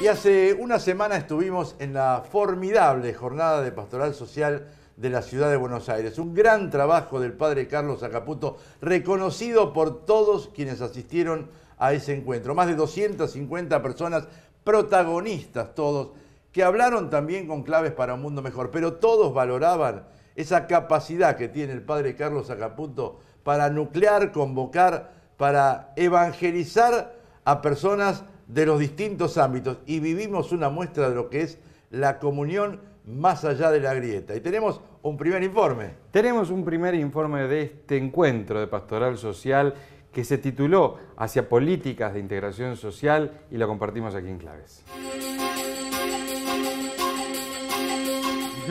Y hace una semana estuvimos en la formidable jornada de pastoral social de la ciudad de Buenos Aires. Un gran trabajo del padre Carlos Acaputo, reconocido por todos quienes asistieron a ese encuentro. Más de 250 personas, protagonistas todos, que hablaron también con claves para un mundo mejor, pero todos valoraban esa capacidad que tiene el padre Carlos Acaputo para nuclear, convocar para evangelizar a personas de los distintos ámbitos y vivimos una muestra de lo que es la comunión más allá de la grieta. Y tenemos un primer informe. Tenemos un primer informe de este encuentro de pastoral social que se tituló Hacia políticas de integración social y lo compartimos aquí en Claves.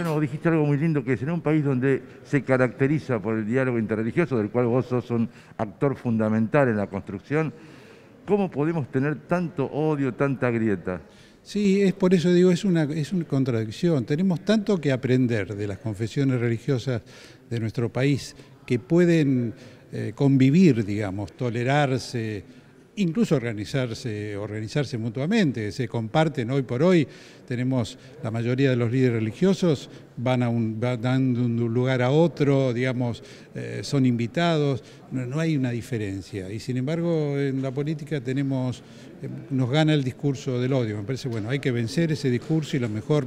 Bueno, dijiste algo muy lindo, que es en un país donde se caracteriza por el diálogo interreligioso, del cual vos sos un actor fundamental en la construcción, ¿cómo podemos tener tanto odio, tanta grieta? Sí, es por eso digo, es una, es una contradicción. Tenemos tanto que aprender de las confesiones religiosas de nuestro país, que pueden eh, convivir, digamos, tolerarse, incluso organizarse, mutuamente, se comparten hoy por hoy, tenemos la mayoría de los líderes religiosos van, a un, de un lugar a otro, digamos, eh, son invitados, no, hay una diferencia. Y sin embargo, en la política tenemos, eh, nos gana el discurso del odio. Me parece, bueno, hay que vencer ese discurso y lo mejor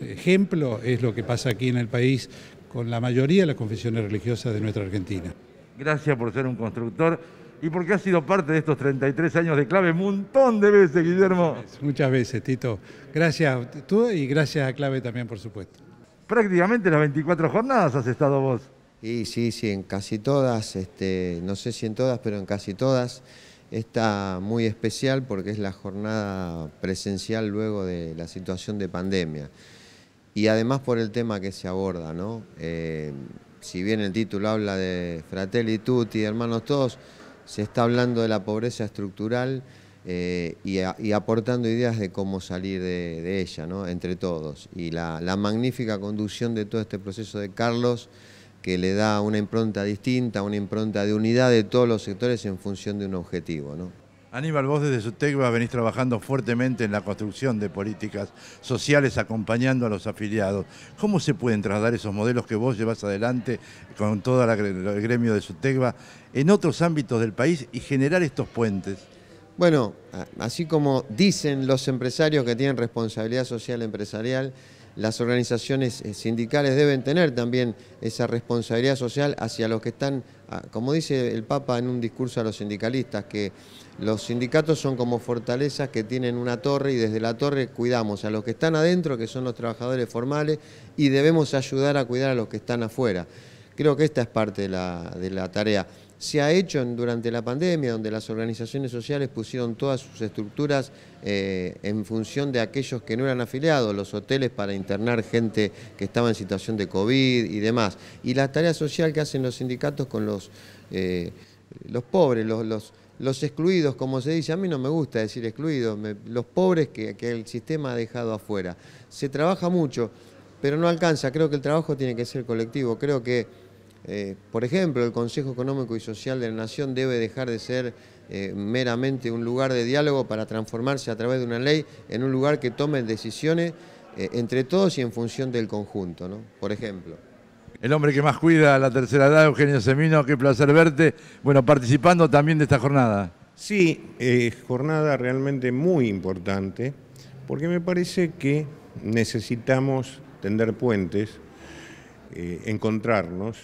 ejemplo es lo que pasa aquí en el país con la mayoría de las confesiones religiosas de nuestra Argentina. Gracias por ser un constructor y porque has sido parte de estos 33 años de clave un montón de veces, Guillermo. Muchas veces, Tito. Gracias tú y gracias a Clave también, por supuesto. Prácticamente las 24 jornadas has estado vos. Y sí, sí, en casi todas, este, no sé si en todas, pero en casi todas. Está muy especial porque es la jornada presencial luego de la situación de pandemia. Y además por el tema que se aborda, ¿no? Eh, si bien el título habla de Fratelli Tutti, hermanos todos, se está hablando de la pobreza estructural eh, y, aportando ideas de cómo salir de, ella, ¿no? entre todos. Y la, la, magnífica conducción de todo este proceso de Carlos, que le da una impronta distinta, una impronta de unidad de todos los sectores en función de un objetivo. ¿no? Aníbal, vos desde SUTECVA venís trabajando fuertemente en la construcción de políticas sociales acompañando a los afiliados. ¿Cómo se pueden trasladar esos modelos que vos llevas adelante con todo el gremio de SUTECVA en otros ámbitos del país y generar estos puentes? Bueno, así como dicen los empresarios que tienen responsabilidad social empresarial, las organizaciones eh, sindicales deben tener también esa responsabilidad social hacia los que están, ah, como dice el Papa en un discurso a los sindicalistas, que los sindicatos son como fortalezas que tienen una torre y desde la torre cuidamos a los que están adentro, que son los trabajadores formales, y debemos ayudar a cuidar a los que están afuera. Creo que esta es parte de la, de tarea se ha hecho durante la pandemia, donde las organizaciones sociales pusieron todas sus estructuras eh, en función de aquellos que no eran afiliados, los hoteles para internar gente que estaba en situación de COVID y demás. Y la tarea social que hacen los sindicatos con los, eh, los pobres, los, los excluidos, como se dice, a mí no me gusta decir excluidos, los pobres que, que, el sistema ha dejado afuera. Se trabaja mucho, pero no alcanza, creo que el trabajo tiene que ser colectivo, creo que eh, por ejemplo, el Consejo Económico y Social de la Nación debe dejar de ser eh, meramente un lugar de diálogo para transformarse a través de una ley en un lugar que tome decisiones eh, entre todos y en función del conjunto, por ejemplo. El hombre que más cuida a la tercera edad, Eugenio Semino, qué placer verte. Bueno, participando también de esta jornada. Sí, jornada realmente muy importante, porque me parece que necesitamos tender puentes, encontrarnos,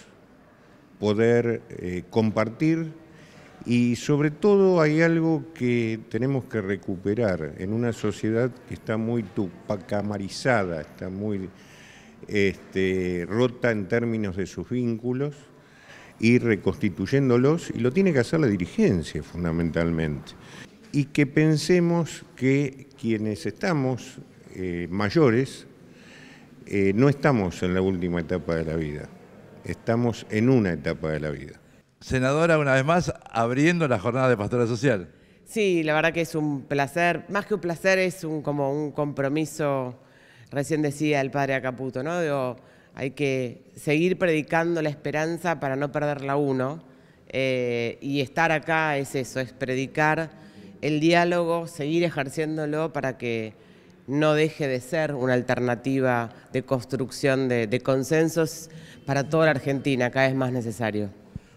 poder eh, compartir y sobre todo hay algo que tenemos que recuperar en una sociedad que está muy tupacamarizada, está muy este, rota en términos de sus vínculos y reconstituyéndolos, y lo tiene que hacer la dirigencia fundamentalmente. Y que pensemos que quienes estamos eh, mayores eh, no estamos en la última etapa de la vida estamos en una etapa de la vida. Senadora, una vez más, abriendo la jornada de pastora social. Sí, la verdad que es un placer, más que un placer, es un, como un compromiso, recién decía el padre Acaputo, ¿no? Digo, hay que seguir predicando la esperanza para no perderla uno. Eh, y estar acá es eso, es predicar el diálogo, seguir ejerciéndolo para que no deje de ser una alternativa de construcción de, consensos para toda la Argentina, cada vez más necesario.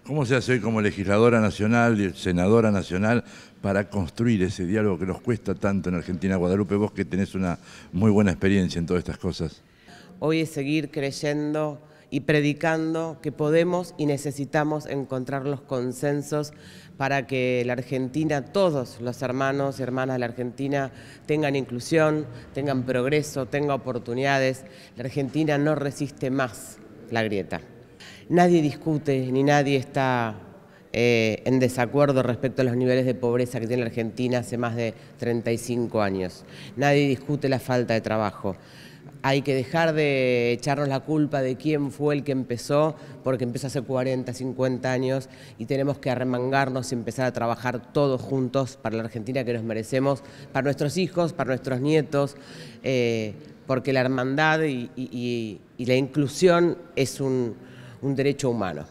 ¿Cómo se hace hoy como legisladora nacional, y senadora nacional, para construir ese diálogo que nos cuesta tanto en Argentina? Guadalupe, vos que tenés una muy buena experiencia en todas estas cosas. Hoy es seguir creyendo y predicando que podemos y necesitamos encontrar los consensos para que la Argentina, todos los hermanos y hermanas de la Argentina tengan inclusión, tengan progreso, tengan oportunidades. La Argentina no resiste más la grieta. Nadie discute ni nadie está eh, en desacuerdo respecto a los niveles de pobreza que tiene la Argentina hace más de 35 años. Nadie discute la falta de trabajo. Hay que dejar de echarnos la culpa de quién fue el que empezó, porque empezó hace 40, 50 años, y tenemos que arremangarnos y empezar a trabajar todos juntos para la Argentina que nos merecemos, para nuestros hijos, para nuestros nietos, eh, porque la hermandad y, la inclusión es un, un derecho humano.